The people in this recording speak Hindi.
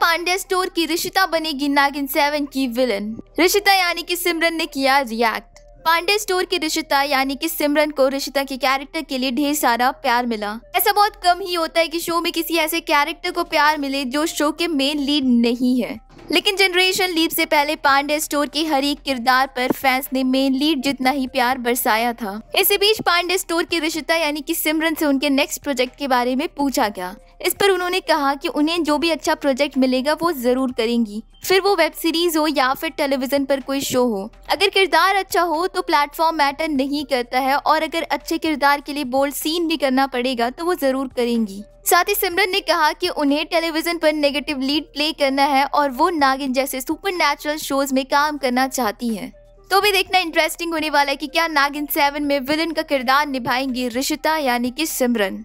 पांडे स्टोर की रिशिता बनेगी नागिन सेवन की विलन रिशिता यानी कि सिमरन ने किया रिएक्ट पांडे स्टोर की रिशिता यानी कि सिमरन को रिशिता के कैरेक्टर के लिए ढेर सारा प्यार मिला ऐसा बहुत कम ही होता है कि शो में किसी ऐसे कैरेक्टर को प्यार मिले जो शो के मेन लीड नहीं है लेकिन जनरेशन लीप से पहले पांडे स्टोर के हर एक किरदार पर फैंस ने मेन लीड जितना ही प्यार बरसाया था इसी बीच पांडे स्टोर की रिशिता यानी कि सिमरन से उनके नेक्स्ट प्रोजेक्ट के बारे में पूछा गया इस पर उन्होंने कहा कि उन्हें जो भी अच्छा प्रोजेक्ट मिलेगा वो जरूर करेंगी फिर वो वेब सीरीज हो या फिर टेलीविजन पर कोई शो हो अगर किरदार अच्छा हो तो प्लेटफॉर्म मैटर नहीं करता है और अगर अच्छे किरदार के लिए बोल्ड सीन भी करना पड़ेगा तो वो जरूर करेंगी साथ ही सिमरन ने कहा कि उन्हें टेलीविजन पर नेगेटिव लीड प्ले करना है और वो नागिन जैसे सुपर नेचुरल शोज में काम करना चाहती है तो भी देखना इंटरेस्टिंग होने वाला है कि क्या नागिन सेवन में विलन का किरदार निभाएंगी रिशिता यानी कि सिमरन